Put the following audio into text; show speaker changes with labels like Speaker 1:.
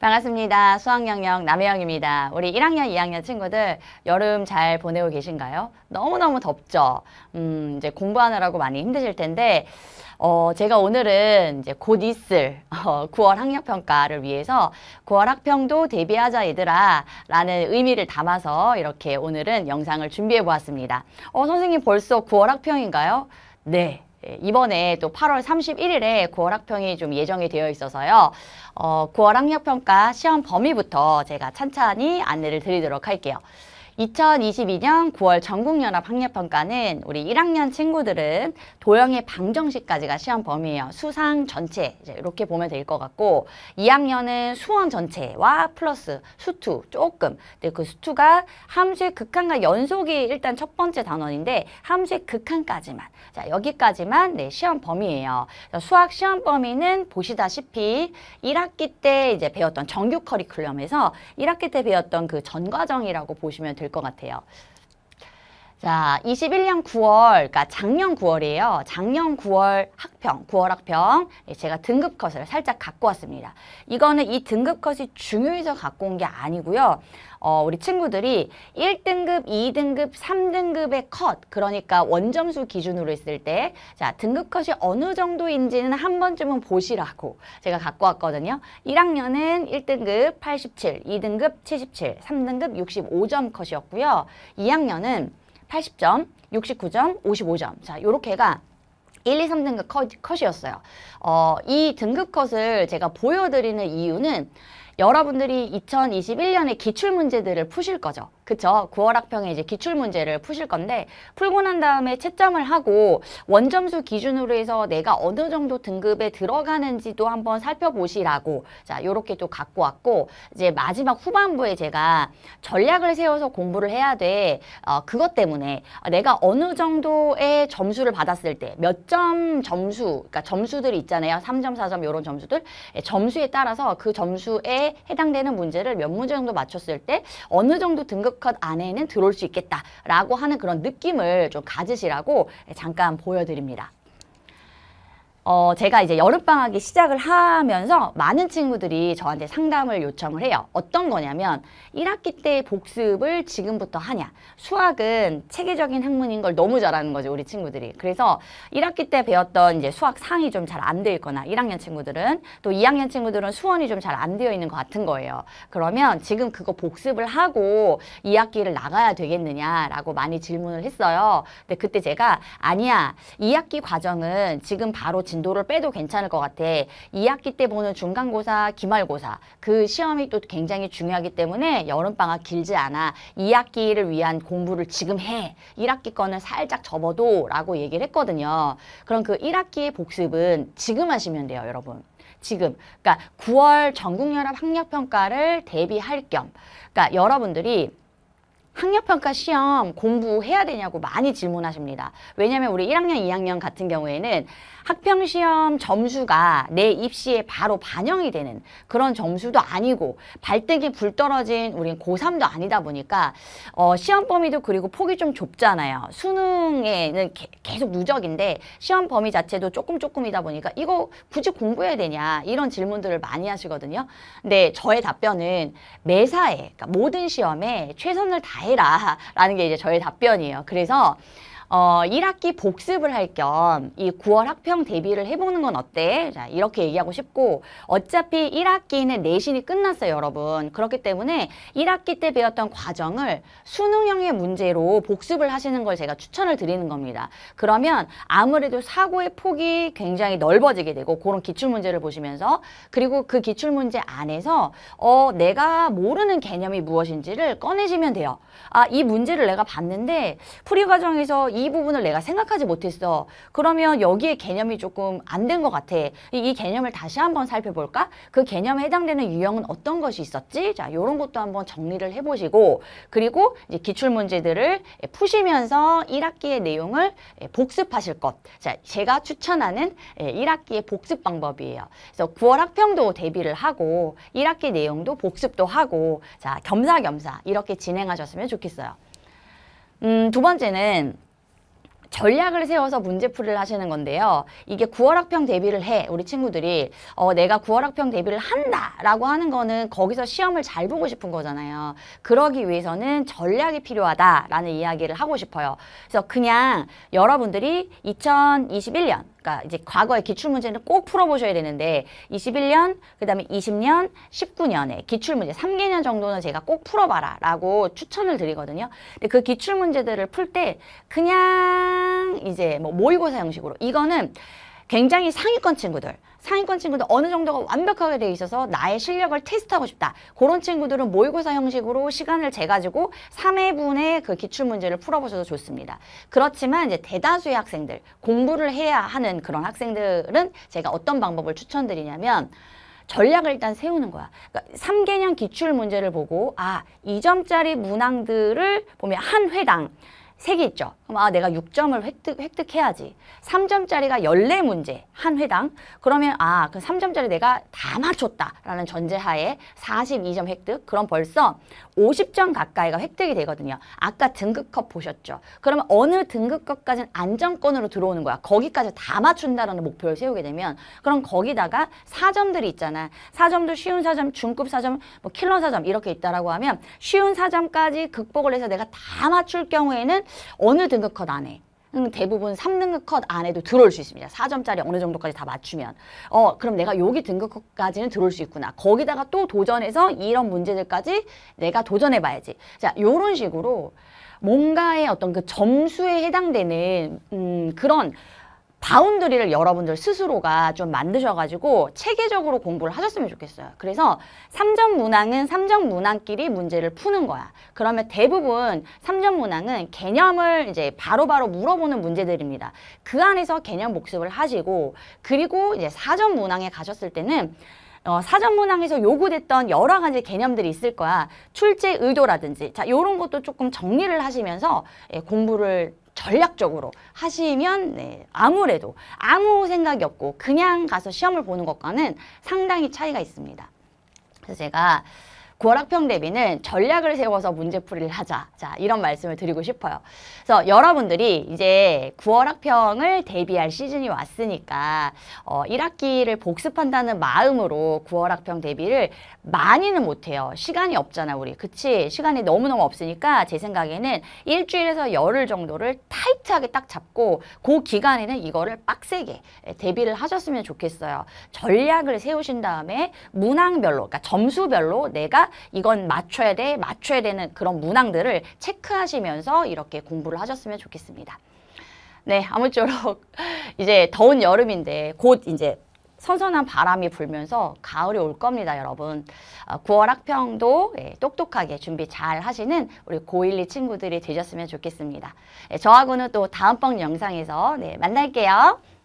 Speaker 1: 반갑습니다. 수학영역 남혜영입니다. 우리 1학년, 2학년 친구들 여름 잘 보내고 계신가요? 너무너무 덥죠? 음, 이제 공부하느라고 많이 힘드실 텐데 어, 제가 오늘은 이제 곧 있을 어, 9월 학력평가를 위해서 9월 학평도 대비하자 얘들아 라는 의미를 담아서 이렇게 오늘은 영상을 준비해 보았습니다. 어, 선생님 벌써 9월 학평인가요? 네. 예, 이번에 또 8월 31일에 9월 학평이 좀 예정이 되어 있어서요. 어, 9월 학력평가 시험 범위부터 제가 찬찬히 안내를 드리도록 할게요. 2022년 9월 전국연합 학력평가는 우리 1학년 친구들은 도형의 방정식까지가 시험 범위예요. 수상 전체 이제 이렇게 보면 될 것 같고 2학년은 수원 전체와 플러스 수투 조금 근데 그 수투가 함수의 극한과 연속이 일단 첫 번째 단원인데 함수의 극한까지만 자 여기까지만 네, 시험 범위예요. 수학 시험 범위는 보시다시피 1학기 때 이제 배웠던 정규 커리큘럼에서 1학기 때 배웠던 그 전과정이라고 보시면 될것 같아요. 자, 21년 9월, 그러니까 작년 9월이에요. 작년 9월 학평, 9월 학평 예, 제가 등급 컷을 살짝 갖고 왔습니다. 이거는 이 등급 컷이 중요해서 갖고 온 게 아니고요. 어, 우리 친구들이 1등급, 2등급, 3등급의 컷, 그러니까 원점수 기준으로 있을 때 자, 등급 컷이 어느 정도인지는 한 번쯤은 보시라고 제가 갖고 왔거든요. 1학년은 1등급 87, 2등급 77, 3등급 65점 컷이었고요. 2학년은 80점, 69점, 55점. 자, 요렇게 가 1, 2, 3등급 컷, 컷이었어요. 어, 이 등급 컷을 제가 보여드리는 이유는 여러분들이 2021년에 기출문제들을 푸실 거죠. 그쵸. 9월 학평에 이제 기출 문제를 푸실 건데 풀고 난 다음에 채점을 하고 원점수 기준으로 해서 내가 어느 정도 등급에 들어가는지도 한번 살펴보시라고 자 요렇게 또 갖고 왔고 이제 마지막 후반부에 제가 전략을 세워서 공부를 해야 돼 어, 그것 때문에 내가 어느 정도의 점수를 받았을 때 몇 점 점수 그러니까 점수들 있잖아요. 3점, 4점 요런 점수들 예, 점수에 따라서 그 점수에 해당되는 문제를 몇 문제 정도 맞췄을 때 어느 정도 등급 실컷 안에는 들어올 수 있겠다라고 하는 그런 느낌을 좀 가지시라고 잠깐 보여드립니다. 어, 제가 이제 여름방학이 시작을 하면서 많은 친구들이 저한테 상담을 요청을 해요. 어떤 거냐면 1학기 때 복습을 지금부터 하냐. 수학은 체계적인 학문인 걸 너무 잘하는 거죠, 우리 친구들이. 그래서 1학기 때 배웠던 이제 수학 상이 좀 잘안돼 있거나 1학년 친구들은 또 2학년 친구들은 수원이 좀 잘 안 되어 있는 것 같은 거예요. 그러면 지금 그거 복습을 하고 2학기를 나가야 되겠느냐라고 많이 질문을 했어요. 근데 그때 제가 아니야, 2학기 과정은 지금 바로 진도를 빼도 괜찮을 것 같아. 2학기 때 보는 중간고사, 기말고사 그 시험이 또 굉장히 중요하기 때문에 여름방학 길지 않아. 2학기를 위한 공부를 지금 해. 1학기 거는 살짝 접어도 라고 얘기를 했거든요. 그럼 그 1학기 의 복습은 지금 하시면 돼요, 여러분. 지금 그러니까 9월 전국연합 학력평가를 대비할 겸 그러니까 여러분들이 학력평가 시험 공부해야 되냐고 많이 질문하십니다. 왜냐하면 우리 1학년, 2학년 같은 경우에는 학평시험 점수가 내 입시에 바로 반영이 되는 그런 점수도 아니고 발등이 불 떨어진 우린 고3도 아니다 보니까 어, 시험 범위도 그리고 폭이 좀 좁잖아요. 수능에는 게, 계속 누적인데 시험 범위 자체도 조금 조금이다 보니까 이거 굳이 공부해야 되냐 이런 질문들을 많이 하시거든요. 근데 저의 답변은 매사에 그러니까 모든 시험에 최선을 다해 해라 라는 게 이제 저의 답변이에요. 그래서 어, 1학기 복습을 할 겸 이 9월 학평 대비를 해보는 건 어때? 자, 이렇게 얘기하고 싶고 어차피 1학기는 내신이 끝났어요, 여러분. 그렇기 때문에 1학기 때 배웠던 과정을 수능형의 문제로 복습을 하시는 걸 제가 추천을 드리는 겁니다. 그러면 아무래도 사고의 폭이 굉장히 넓어지게 되고 그런 기출문제를 보시면서 그리고 그 기출문제 안에서 어, 내가 모르는 개념이 무엇인지를 꺼내시면 돼요. 아, 이 문제를 내가 봤는데 풀이 과정에서 이 부분을 내가 생각하지 못했어. 그러면 여기에 개념이 조금 안 된 것 같아. 이, 이, 개념을 다시 한번 살펴볼까? 그 개념에 해당되는 유형은 어떤 것이 있었지? 자, 요런 것도 한번 정리를 해보시고 그리고 이제 기출문제들을 예, 푸시면서 1학기의 내용을 예, 복습하실 것. 자, 제가 추천하는 1학기의 예, 복습 방법이에요. 그래서 9월 학평도 대비를 하고 1학기 내용도 복습도 하고 자, 겸사겸사 이렇게 진행하셨으면 좋겠어요. 음, 두 번째는 전략을 세워서 문제풀이를 하시는 건데요. 이게 9월 학평 대비를 해 우리 친구들이 어, 내가 9월 학평 대비를 한다라고 하는 거는 거기서 시험을 잘 보고 싶은 거잖아요. 그러기 위해서는 전략이 필요하다라는 이야기를 하고 싶어요. 그래서 그냥 여러분들이 2021년 그러니까 이제 과거의 기출문제는 꼭 풀어보셔야 되는데 21년, 그 다음에 20년, 19년에 기출문제 3개년 정도는 제가 꼭 풀어봐라 라고 추천을 드리거든요. 근데 그 기출문제들을 풀 때 그냥 이제 뭐 모의고사 형식으로 이거는 굉장히 상위권 친구들 상위권 친구들 어느 정도가 완벽하게 돼 있어서 나의 실력을 테스트하고 싶다. 그런 친구들은 모의고사 형식으로 시간을 재가지고 3회분의 그 기출문제를 풀어보셔도 좋습니다. 그렇지만 이제 대다수의 학생들, 공부를 해야 하는 그런 학생들은 제가 어떤 방법을 추천드리냐면 전략을 일단 세우는 거야. 그러니까 3개년 기출 문제를 보고 아, 이점짜리 문항들을 보면 한 회당 색이 있죠. 그럼 아 내가 6점을 획득, 획득해야지. 3점짜리가 14문제 한 회당. 그러면 아 그 3점짜리 내가 다 맞췄다라는 전제하에 42점 획득. 그럼 벌써 50점 가까이가 획득이 되거든요. 아까 등급컷 보셨죠. 그러면 어느 등급컷까지는 안정권으로 들어오는 거야. 거기까지 다 맞춘다라는 목표를 세우게 되면 그럼 거기다가 4점들이 있잖아. 4점도 쉬운 4점, 중급 4점, 뭐 킬러 4점 이렇게 있다라고 하면 쉬운 4점까지 극복을 해서 내가 다 맞출 경우에는 어느 등급 컷 안에 음, 대부분 3등급 컷 안에도 들어올 수 있습니다. 4점짜리 어느 정도까지 다 맞추면. 어, 그럼 내가 여기 등급까지는 들어올 수 있구나. 거기다가 또 도전해서 이런 문제들까지 내가 도전해봐야지. 자, 요런 식으로 뭔가의 어떤 그 점수에 해당되는, 음, 그런 바운드리를 여러분들 스스로가 좀 만드셔가지고 체계적으로 공부를 하셨으면 좋겠어요. 그래서 삼전 문항은 삼전 문항끼리 문제를 푸는 거야. 그러면 대부분 삼전 문항은 개념을 이제 바로바로 바로 물어보는 문제들입니다. 그 안에서 개념 복습을 하시고 그리고 이제 사전 문항에 가셨을 때는 어, 사전 문항에서 요구됐던 여러 가지 개념들이 있을 거야. 출제 의도라든지 자 이런 것도 조금 정리를 하시면서 예, 공부를 전략적으로 하시면 네, 아무래도 아무 생각이 없고 그냥 가서 시험을 보는 것과는 상당히 차이가 있습니다. 그래서 제가 고락평 대비는 전략을 세워서 문제풀이를 하자. 자, 이런 말씀을 드리고 싶어요. 그래서 여러분들이 이제 9월 학평을 대비할 시즌이 왔으니까 어, 1학기를 복습한다는 마음으로 9월 학평 대비를 많이는 못해요. 시간이 없잖아, 우리. 그치? 시간이 너무너무 없으니까 제 생각에는 일주일에서 열흘 정도를 타이트하게 딱 잡고 그 기간에는 이거를 빡세게 대비를 하셨으면 좋겠어요. 전략을 세우신 다음에 문항별로, 그러니까 점수별로 내가 이건 맞춰야 돼. 맞춰야 되는 그런 문항들을 체크하시면서 이렇게 공부를 하셨으면 좋겠습니다. 네, 아무쪼록 이제 더운 여름인데 곧 이제 선선한 바람이 불면서 가을이 올 겁니다, 여러분. 9월 아, 학평도 예, 똑똑하게 준비 잘 하시는 우리 고1, 2 친구들이 되셨으면 좋겠습니다. 예, 저하고는 또 다음번 영상에서 네, 만날게요.